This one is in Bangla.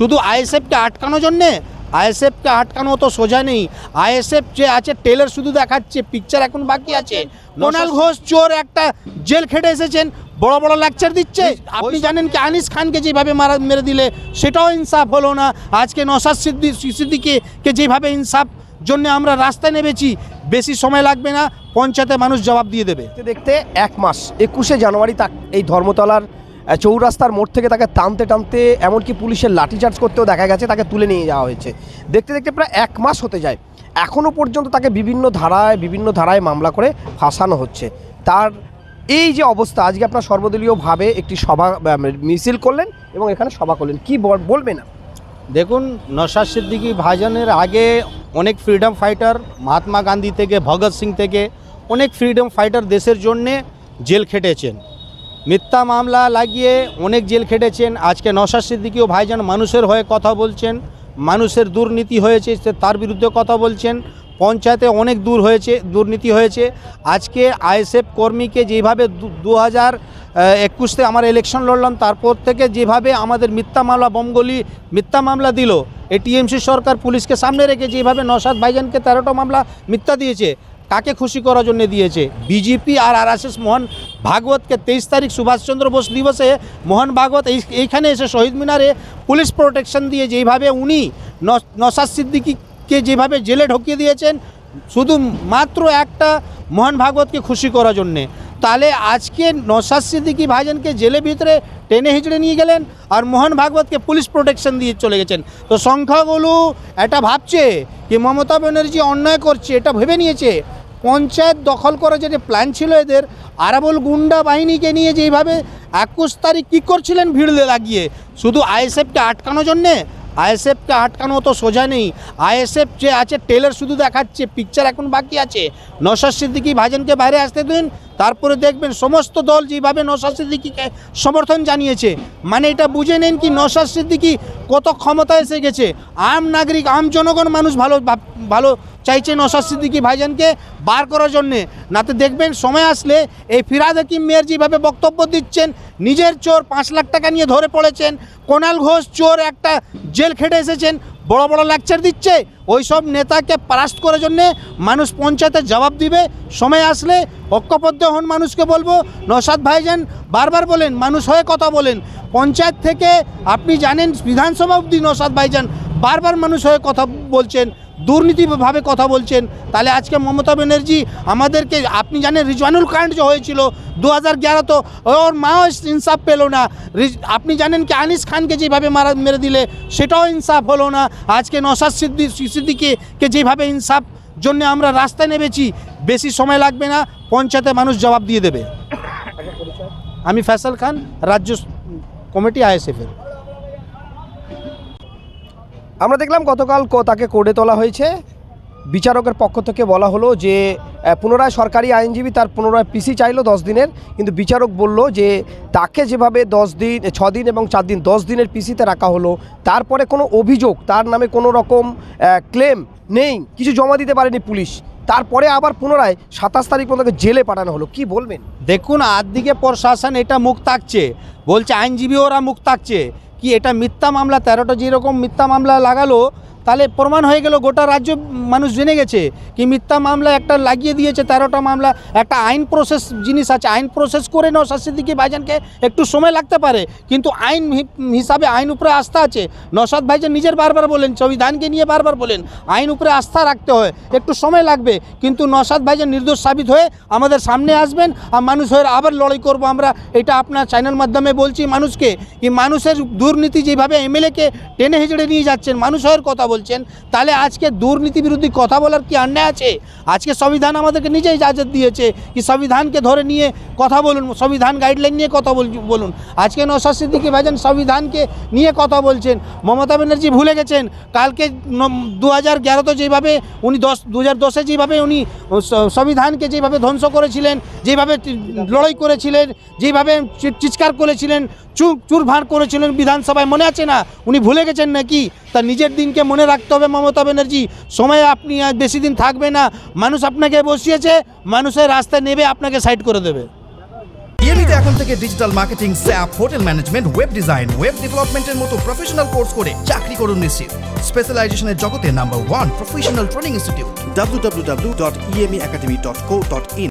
শুধু আইএসএফকে আটকানোর জন্যে আইএসএফকে আটকানো তো সোজা নেই আইএসএফ যে আছে টেলার শুধু দেখাচ্ছে পিকচার এখন বাকি আছে মোনাল ঘোষ চোর একটা জেল খেটে এসেছেন বড় বড় লেকচার দিচ্ছে আপনি জানেন কি আনিস খানকে যেভাবে মারা মেরে দিলে সেটাও ইনসাফ হলো না আজকে নসাদ সিদ্দি সিদ্দিকে কে যেভাবে ইনসাফ জন্য আমরা রাস্তায় নেমেছি বেশি সময় লাগবে না পঞ্চায়েতে মানুষ জবাব দিয়ে দেবে দেখতে এক মাস একুশে জানুয়ারি তাক এই ধর্মতলার চৌরাস্তার মোড় থেকে তাকে টানতে টানতে এমনকি পুলিশের লাঠিচার্জ করতেও দেখা গেছে তাকে তুলে নিয়ে যাওয়া হয়েছে দেখতে দেখতে প্রায় এক মাস হতে যায় এখনও পর্যন্ত তাকে বিভিন্ন ধারায় বিভিন্ন ধারায় মামলা করে ফাঁসানো হচ্ছে তার এই যে অবস্থা আজকে আপনার সর্বদলীয়ভাবে একটি সভা মিছিল করলেন এবং এখানে সভা করলেন কি না দেখুন নশা সিদ্দিকি ভাজনের আগে অনেক ফ্রিডম ফাইটার মহাত্মা গান্ধী থেকে ভগৎ সিং থেকে অনেক ফ্রিডম ফাইটার দেশের জন্যে জেল খেটেছেন মিথ্যা মামলা লাগিয়ে অনেক জেল খেটেছেন আজকে নসার সিদ্দিকীয় ভাইজান মানুষের হয়ে কথা বলছেন মানুষের দুর্নীতি হয়েছে তার বিরুদ্ধে কথা বলছেন পঞ্চায়েতে অনেক দূর হয়েছে দুর্নীতি হয়েছে আজকে আইএসএফ কর্মীকে যেভাবে দু হাজার একুশে আমার ইলেকশন লড়লাম তারপর থেকে যেভাবে আমাদের মিথ্যা মামলা বমগলি মিথ্যা মামলা দিল এ সরকার পুলিশকে সামনে রেখে যেভাবে নসাদ ভাইজানকে তেরোটা মামলা মিথ্যা দিয়েছে কাকে খুশি করার জন্য দিয়েছে বিজেপি আর আর এস এস মোহন ভাগবতকে তেইশ তারিখ সুভাষচন্দ্র বোস দিবসে মোহন ভাগবত এই এইখানে এসে শহীদ মিনারে পুলিশ প্রোটেকশন দিয়ে যেইভাবে উনি নসাদ সিদ্দিকিকে যেভাবে জেলে ঢুকিয়ে দিয়েছেন শুধু মাত্র একটা মোহন ভাগবতকে খুশি করার জন্যে তাহলে আজকে নসাদ সিদ্দিকি ভাইজানকে জেলে ভিতরে টেনে হিঁচড়ে নিয়ে গেলেন আর মোহন ভাগবতকে পুলিশ প্রোটেকশন দিয়ে চলে গেছেন তো সংখ্যাগুলো এটা ভাবছে কি মমতা ব্যানার্জি অন্যায় করছে এটা ভেবে নিয়েছে পঞ্চায়েত দখল করা যে প্ল্যান ছিল এদের আরাবল গুন্ডা বাহিনীকে নিয়ে যেইভাবে একুশ তারিখ কী করছিলেন ভিড় লাগিয়ে শুধু আইএসএফকে আটকানোর জন্যে আইএসএফকে আটকানো তো সোজা নেই আইএসএফ যে আছে টেলার শুধু দেখাচ্ছে পিকচার এখন বাকি আছে নশা সিদ্দিকি ভাজনকে বাইরে আসতে দিন তারপরে দেখবেন সমস্ত দল যেভাবে নশা সিদ্দিকিকে সমর্থন জানিয়েছে মানে এটা বুঝে নেন কি নশা সিদ্দিকি কত ক্ষমতা এসে গেছে আম নাগরিক আম জনগণ মানুষ ভালো ভালো চাইছে নসাদ সিদ্দিকি ভাইজানকে বার করার জন্যে নাতে দেখবেন সময় আসলে এই ফিরাদ হাকিম মেয়ের যেভাবে বক্তব্য দিচ্ছেন নিজের চোর পাঁচ লাখ টাকা নিয়ে ধরে পড়েছেন কোনাল ঘোষ চোর একটা জেল খেটে এসেছেন বড় বড় লেকচার দিচ্ছে ওই সব নেতাকে পারাস্ত করার জন্যে মানুষ পঞ্চায়েতে জবাব দিবে সময় আসলে ঐক্যবদ্ধ হন মানুষকে বলবো ভাই ভাইজান বারবার বলেন মানুষ হয়ে কথা বলেন পঞ্চায়েত থেকে আপনি জানেন বিধানসভা অব্দি নসাদ ভাইজান বারবার মানুষ হয়ে কথা বলছেন দুর্নীতিভাবে কথা বলছেন তাহলে আজকে মমতা ব্যানার্জি আমাদেরকে আপনি জানেন রিজওয়ানুল কান্ড যে হয়েছিল দু হাজার তো ওর মাও ইনসাফ পেলো না আপনি জানেন কি আনিস খানকে যেভাবে মারা মেরে দিলে সেটাও ইনসাফ হলো না আজকে নসাদ সিদ্দি সিদ্দিকে কে যেভাবে ইনসাফ জন্য আমরা রাস্তায় নেমেছি বেশি সময় লাগবে না পঞ্চায়েতে মানুষ জবাব দিয়ে দেবে আমি ফ্যাসাল খান রাজ্য কমিটি আইএসএফের আমরা দেখলাম গতকাল তাকে কোর্টে তোলা হয়েছে বিচারকের পক্ষ থেকে বলা হলো যে পুনরায় সরকারি আইনজীবী তার পুনরায় পিসি চাইলো দশ দিনের কিন্তু বিচারক বলল যে তাকে যেভাবে দশ দিন ছ দিন এবং চার দিন দশ দিনের পিসিতে রাখা হলো তারপরে কোনো অভিযোগ তার নামে কোনো রকম ক্লেম নেই কিছু জমা দিতে পারেনি পুলিশ তারপরে আবার পুনরায় সাতাশ তারিখ পর্যন্ত জেলে পাঠানো হলো কি বলবেন দেখুন আর দিকে প্রশাসন এটা মুখ থাকছে বলছে আইনজীবী ওরা মুখ থাকছে কি এটা মিথ্যা মামলা তেরোটা যেরকম মিথ্যা মামলা লাগালো তাহলে প্রমাণ হয়ে গেল গোটা রাজ্য মানুষ জেনে গেছে কি মিথ্যা মামলা একটা লাগিয়ে দিয়েছে তেরোটা মামলা একটা আইন প্রসেস জিনিস আছে আইন প্রসেস করে নাও নসাদিকি ভাইজানকে একটু সময় লাগতে পারে কিন্তু আইন হিসাবে আইন উপরে আস্থা আছে নসাদ ভাইজান নিজের বারবার বলেন সংবিধানকে নিয়ে বারবার বলেন আইন উপরে আস্থা রাখতে হয় একটু সময় লাগবে কিন্তু নসাদ ভাইজান নির্দোষ সাবিত হয়ে আমাদের সামনে আসবেন আর মানুষ হয়ে আবার লড়াই করব আমরা এটা আপনার চ্যানেল মাধ্যমে বলছি মানুষকে কি মানুষের দুর্নীতি যেভাবে এমএলএকে টেনে হেঁচড়ে নিয়ে যাচ্ছেন মানুষ হওয়ার কথা বলছেন তাহলে আজকে দুর্নীতি বিরোধী কথা বলার কি অন্যায় আছে আজকে সংবিধান আমাদেরকে নিজেই ইজাজত দিয়েছে কি সংবিধানকে ধরে নিয়ে কথা বলুন সংবিধান গাইডলাইন নিয়ে কথা বলুন আজকে নৌসাদ সিদ্দিকি ভাইজান সংবিধানকে নিয়ে কথা বলছেন মমতা ব্যানার্জি ভুলে গেছেন কালকে দু হাজার এগারোতে যেভাবে উনি দশ দু হাজার দশে যেভাবে উনি সংবিধানকে যেভাবে ধ্বংস করেছিলেন যেভাবে লড়াই করেছিলেন যেভাবে চিৎকার করেছিলেন চুর চুর ভাঁড় করেছিলেন বিধানসভায় মনে আছে না উনি ভুলে গেছেন নাকি তা নিজের দিনকে মনে রাখতে হবে মমতা ব্যানার্জি সময় আপনি আর বেশি দিন থাকবে না মানুষ আপনাকে বসিয়েছে মানুষের রাস্তায় নেবে আপনাকে সাইড করে দেবে এখন থেকে digital marketing SAP hotel management web design web ডেভেলপমেন্টের মতো প্রফেশনাল কোর্স করে চাকরি করুন নিশ্চিত স্পেশালাইজেশনের জগতে number one professional training institute W W W dot EME academy in